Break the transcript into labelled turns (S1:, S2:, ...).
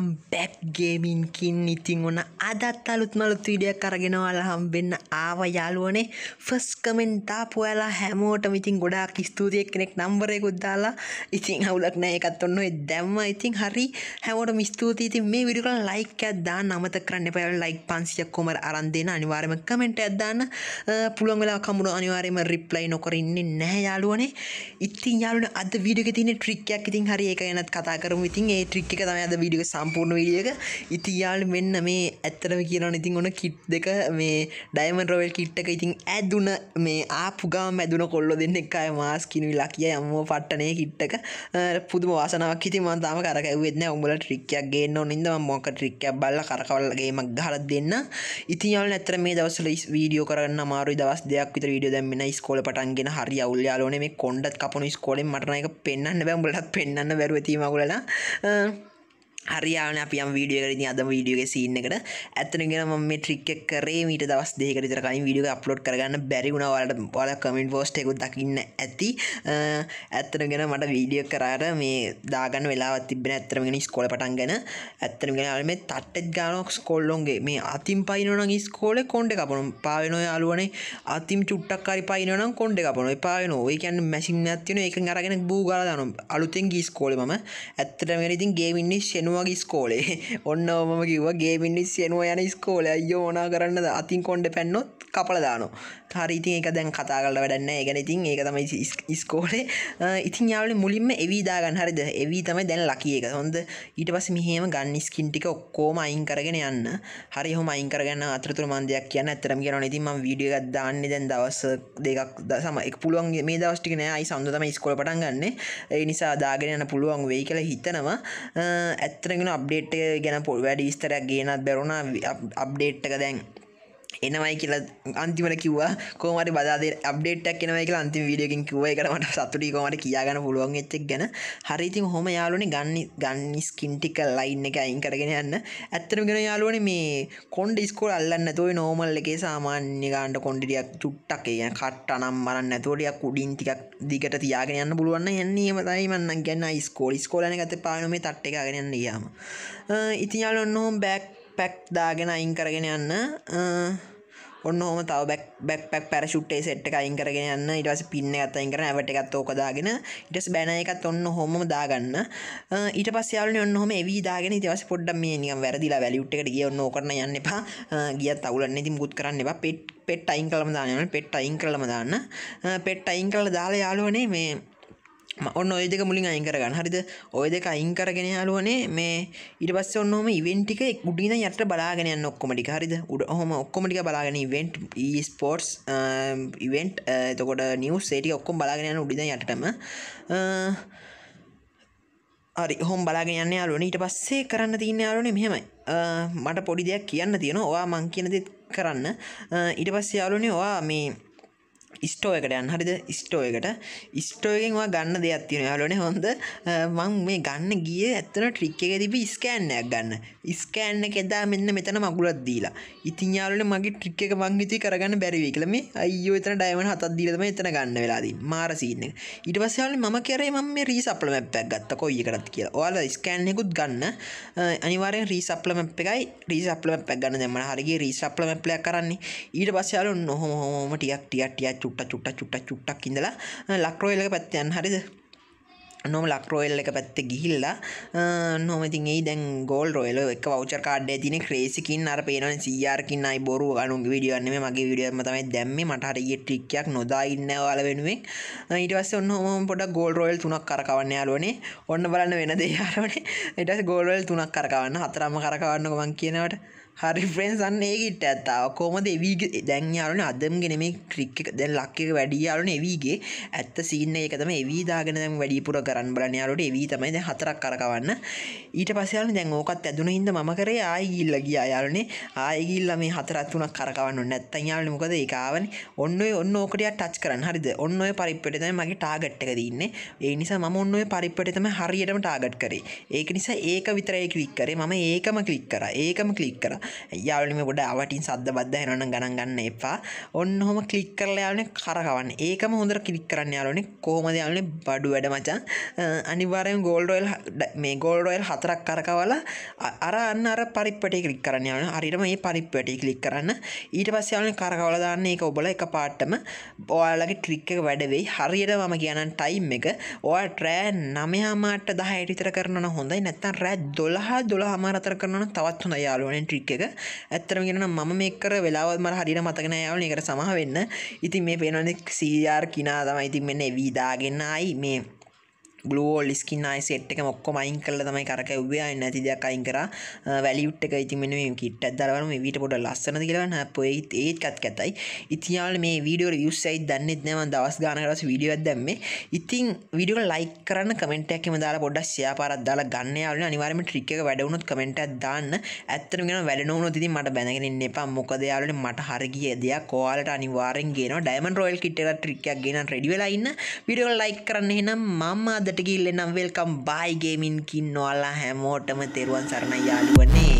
S1: Welcome back ගේමින්කින් ඉතිං ඔන්න අදත් අලුත් මලුත් විඩිය කරගෙනවාලා හම්බෙන්න ආව යාලුවනේ ෆස් කමෙන්ටා පොයාලා හැමෝට මිතින් ගොඩාක් ස්තුතියක් කෙනෙක් නම්බරයකුද්දාලා ඉතින් හවුලක් නෑ එකත් ඔන්න දැම්ම ඉතින් හරි හැමෝට මිස්තුති ඉතින් මේ විඩිකල ලයික් ඇදදා නමත කරන්න පැවල් ලයික් පන්සියක් කොමර අරන්දෙන අනිවාරම කමෙන්ට ඇදදාන්න පුළන් වෙලා කමුණු අනිවාරම රිප්ලයි නොකරන්නේ නෑ යාලුවනේ ඉතින් යාලුන අද විඩිය තින ට්‍රික්යක් ඉතින් හරි එක ගැනත් කතා කරම ඉතින් ඒ ට්‍රික්ක තමයි අද විඩිය සම් සම්පූර්ණ විඩියක ඉතියාල් මෙන්න මේ ඇත්තරම කියනවන ඉතින් ඕන කිට් දෙක මේ ඩයිමන් රොවල් කිට්ට එක ඉතින් ඇදුන මේ ආපුගා මැදුන කොල්ලො දෙන්න එකයි මාස් කිනවිලා කිය යම්ම පට්ටනය කිට්ටක පුදු වාසනාවක් ඉති මන්තාම කරක වෙන්න උඹල ට්‍රික්කයක් ගේන්න නින්දම මොක ට්‍රික්ක බල්ල කරකවල්ගේමක් හල දෙන්න ඉතියාල ඇතර මේ දවසල වීඩියෝ කරන්න මාරු දවස් දෙයක් විත වීඩියෝ දැම්මෙන ස්කෝල පටන්ගෙන හරි අවුල්යාලෝනේ මේ කොන්ඩත් කපනු ස්කෝලෙන් මටනයක පෙන්න්න බැම්බලත් පෙන්න්න බැරුවතිීමගලලා හරියාන අපියම් වීඩියෝකරනි අද වීඩියෝගේ සින්නකට ඇතනගෙන මේ ට්‍රික්ක කරේ මීට දවස් දෙකට විතරකයින් වීඩියෝ අප්ලෝඩ් කරගන්න බැරිුණ වලට බල කමෙන්ට පෝස්ට එකකුත් දකින්න ඇති ඇත්තනගෙන මට වීඩියෝ කරාට මේ දාගන්න වෙලා තිබෙන ඇතරමගෙන ස්කොල පටන් ගැන ඇත්තනගෙන අලම තට්ටත් ගානක් ස්කොල්ලොන්ගේ මේ අතින් පයිනන ස්කෝල කොන්ඩ කපනු පාවෙනොය අලුවනේ අතිම් චුට්ටක්කාරි පයිනනම් කොන්ඩ කපන පාන ඔය කියන්න මැසින් ඇතින එක අරගෙන බූගල දනු අලුතෙන් ගී ස්කෝල ම ඇත්තටමගෙන ඉතින් ගේමින්නේ ෂෙන යනුවගේ ස්කෝලේ ඔන්න මම කිවගේ මිනිස් යනුව යන ස්කෝල අයෝ ඕනා කරන්න අතින් කොන්ඩ පැන්නොත් කපලදාන හරි ඉතින් එක දැන් කතා කල වැඩන්න ගැන ඉතින් ඒ තමයි ස්කෝලේ ඉතින් යාවල මුලින්ම එවිදාගන්න හරිද එවී තමයි දැන් ලකියක හොඳ ඊට පස මෙහම ගන්න ස්කින්ටික ඔක්කෝම අයින් කරගෙන යන්න හරි හොම අයින් කරගන්න අතරතුර මන්දයක් කියන්න ඇතරම් කියෙන ඉතින්ම වීඩියගත් දාන්න දැන් දවස දෙකක් දසමක් පුළුවන්ගේ මේ දවස්ටිකනෑ අයි සඳතම ස්කොල පටන් ගන්න ඒ නිසා දාගෙන යන පුළුවන් වෙයි කියලා හිතනවා ඇත් ඇත්තනගෙන අප්ඩේට් ගැන පොල් වැඩ විස්තරයක් ගේනත් බැරුණ අප්ඩේට්ක දැන් එනවයි කියලා අන්තිමට කිව්වා කෝමට බදාද අප්ඩේටක් එනවයි කියලා අන්තිම වීඩියකින් කිව්ව එකකට සතුටි කෝමට කියාගන්න පුළුවන් එච්චක් ගැන හරිඉතින් හොම යාලුවන ගන්න ගන්න ස්කින්ටික ලයින් එක අයින් කරගෙන යන්න ඇත්තරමගෙන යාලුවන මේ කොන්ඩ ස්කෝල් අල්ලන්න තුවයි නෝමල් එකේ සාමාන්‍ය ගාන්ට කොන්ඩිටියක් චුට්ටක් එය කට්ට අනම් මරන්න ඇතෝටයක් උඩින් ටිකක් දිගට තියාගෙන යන්න පුළුවන්න යන්නේම තයිමන්න ගැන්න ස්කෝල් ස්කෝලන ගත පානමේ තට්ටකගෙන යාම ඉතියාලොන්න හොම් බැක් බැක්පැක් දාගෙන අයින් කරගෙන යන්න ඔන්න හොම තව බැක්පැක් පැරශුට්ටේ සට් අයින් කරගෙන යන්න ඉටවස පින්න අතයින් කරන ඇවට එකත් ඕකදාගෙන ඉටස් බැන එකත් ඔන්න හොම දාගන්න ඊට පස්සයාල ඔන්න හොම විදාගෙන දවස පොඩ්ඩ මේ නිම් වැරදිලා වැලිුට්ට ගිය ඔන්න ඕකරන යන්න එපා ගියත් අවුලන්න ඉතින් පුත් කරන්න එපා පෙට් පෙට් අයින් කළම දානන පෙට් අයින් කළම දාන්න පෙට් අයින් කළ දාලා යාලුවනේ මේ ඔන්න ඔයදක මුලින් අයින් කරගන්න හරිද ඔය දෙක අයින් කරගෙන යාලුවනේ මේ ඉට පස්ස ඔන්නම ඉවෙන්ටික ගුඩින යට බලාගෙන ඔක්කොමටි හරිද උඩ හොම ඔක්කොමටි බලාගෙන ඉවෙන්ට් ස්පෝට්ස් ඉවෙන්ට් එතකොට නිියව් සේටි ඔක්කොම් බලාගෙනයන උඩිද යටටම uh, හරි හොම් බලාගෙනන්න යාලුවන ඊට පස්සේ කරන්න තියන්න යාලුනේ මෙහෙමයි uh, මට පොඩි දෙයක් කියන්න තියෙන ඔවා මං කියනදත් කරන්න ඉට uh, පස්සේ යාලුනේ වා මේ ස්ටෝ එකට යන් හරිද ස්ටෝ එකට ස්ටෝගෙන් ගන්න දෙයක් තියෙන යාලන හොඳ මං මේ ගන්න ගිය ඇත්තන ට්‍රික් එක තිබ ස්කෑන්නයක් ගන්න ස්කෑන්න කෙදා මෙන්න මෙතන මගුලත් දීලා ඉතින් යාලන මගේ ට්‍රික් එක මංගිති කරගන්න බැරිවී කළම අයෝ එතන ඩයිමන හතත් දීලම එතන ගන්න වෙලාදී මාරසින්න ඉට පස්සයාල මම කරේ ම මේ රීසප්ල මැප්පැක් ගත්ත කොයි කරත් කියලා ඔයාල ස්කෑන්නෙකුත් ගන්න අනිවාරෙන් රීසප්ල මැප් එකයි රීසප්ල මැප්පැක් ගන්න දෙමන හරිගේ රීසප්ල මැප්ලයක් කරන්නේ ඊට පස්සයාලු නොහොම ටියක් ටියක් ටියක් චුට්ට චුට්ට චුට්ට චුට්ටක් ඉඳලා ලක්රෝයල්ල පැත්තයන් හරිද නොම ලක්රෝයල් එක පැත්ත ගිහිල්ලා නොමතින් ඒ දැන් ගෝල් රොයල එක වෞචර් කාඩ තින ක්‍රේසිකින් අර පේන සියාරකින් අයි බොරු අනු විඩියන්නේ මගේ විඩියම තමයි දැම්ම මටහරගේ ටික්යක් නොදාඉන්න වල වෙනුවෙන් ඊටවස් ඔන්න හොම පොඩ ගෝල් රොයල් තුනක් කරකවන්න යාලුවනේ ඔන්න බලන්න වෙන දෙයාරනේ එටස් ගෝල්රොල් තුනක් කරකවන්න හතරම කරකවන්නකමන් කියනවට හරි ෆ්‍රෙන්න්ස් අන්න ඒ ඉට ඇත්තාව කෝමද එවී දැන්යාලන අදම් ගෙනෙම ක්‍රික්ක දැ ලක්ක වැඩියාලන එවීගේ ඇත්ත සින්න එකතම එවිදාගෙන දැම් වැඩිපුර කරන්න බලනයාලට එවී තමයි හතරක් කරකවන්න ඊට පසයාල දැන් ඕකත් ඇදුන හිද ම කරේ ආයගිල්ල ගිය අයාලනේ ආයගිල්ල මේ හතරත්තුනක් කරකවන්න නැත්තන් යාල මොකද ඒකාවන් ඔන්න ඔන්න ඕකටයා ටච් කරන්න හරිද ඔන්න ඔය පරිප්පටතම මගේ ටාගට්ටක දන්න ඒ නිසා ම ඔන්න ඔය පරිප්පටතම හරියටම ටාගට් කරේ ඒක නිසා ඒක විතරය කලික් කරේ මම ඒකම කලික් කර ඒකම කලික් කර යාලිම ගොඩ අවටින් සද්ද බද්ධ හෙනන ගණන් ගන්න එපා ඔන්න හොම කලික් කරලා යාලන කරකවන්න ඒකම හොඳර කලික් කරන්න යාලනේ කොහොමද යාලනේ බඩු වැඩ මචන් අනිවාරයෙන් ගෝල්ඩොයිල් මේ ගෝල්ඩොයිල් හතරක් කරකවල අර අන්න අර පරිප්පටේ කලික් කරන්න යාලන අරිරම ඒ පරිප්පටේ කලික් කරන්න ඊට පස්ස යාලන කරකවල දාන්න ඒක ඔබල එක පාට්ටම ඔයාලගේ ට්‍රික් එක වැඩවෙයි හරියට මම කියන්න ටයිම් එක ඔය ට්‍රෑ නමයාමාට දහයට විතර කරන හොඳයි නැත්තන් රෑ දොළහා දොළ හමාරතර කරන තවත් හොඳ යාලුවනෙන් ට්‍රික් ටොපික් එක ඇත්තරම කියෙන මම මේකර වෙලාවත් මට හරිට මතකන යවන එකට සමහ වෙන්න ඉතින් මේ පේනනෙක් සීර් කිනා තම ඉතින් මෙන්න වීදාගෙන්න්නයි මේ බලෝල් ස්කින් අයි සෙට් එක මොක්කො මයින් කල තමයි කරකව්වා නැති දෙයක් අයින් කර වැලිුට් එක ඉති මෙන කිට දරවන විට පොට ලස්සන කියලවන්න පොයිත් ඒත් කත් කැතයි ඉතියාල මේ වීඩියෝ යුස්සයි දන්නෙත් නෑම දවස් ගානකරස් වීඩියුවත් දැම්ම ඉතින් විඩියෝ ලයි කරන්න කමෙන්ටක්ම දාලා පොඩ ස්්‍යාපාරත් දාලා ගන්නයාවල අනිවාරම ට්‍රික වැඩවුණුත් කමෙන්ට ඇදන්න ඇත්තරම ගෙන වැඩනවුණු තිති මට බැනගෙන එපා මොකදයාලට මට හරගිය දෙයක් කෝලට අනිවාරෙන් ගෙන ඩයිමන් රෝල් කිට්ට ට්‍රිකක් ගෙන රෙඩිවෙලයින්න විඩියෝ ලයි කරන්න හෙනම් මම්මාද හොඳට ගිල්ල නම් වෙල්කම් බයි ගේමින් කින් නොල්ලා හැමෝටම තෙරුවන් සරණ යාළුවනේ.